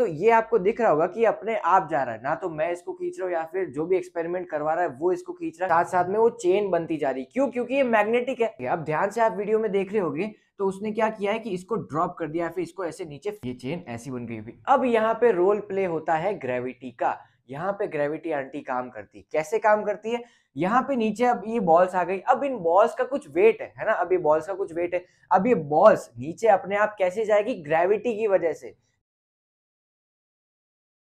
तो ये आपको दिख रहा होगा कि अपने आप जा रहा है ना तो मैं इसको खींच रहा हूँ या फिर जो भी एक्सपेरिमेंट करवा रहा है वो इसको खींच रहा है साथ साथ में वो चेन बनती जा रही है क्यों क्योंकि ये मैग्नेटिक है अब ध्यान से आप वीडियो में देख रहे होगे तो उसने क्या किया है कि इसको ड्रॉप कर दिया फिर इसको ऐसे नीचे ये चेन ऐसी बन गई अब यहाँ पे रोल प्ले होता है ग्रेविटी का यहाँ पे ग्रेविटी आंटी काम करती है कैसे काम करती है यहाँ पे नीचे अब ये बॉल्स आ गई अब इन बॉल्स का कुछ वेट है है ना अब ये बॉल्स का कुछ वेट है अब ये बॉल्स नीचे अपने आप कैसे जाएगी ग्रेविटी की वजह से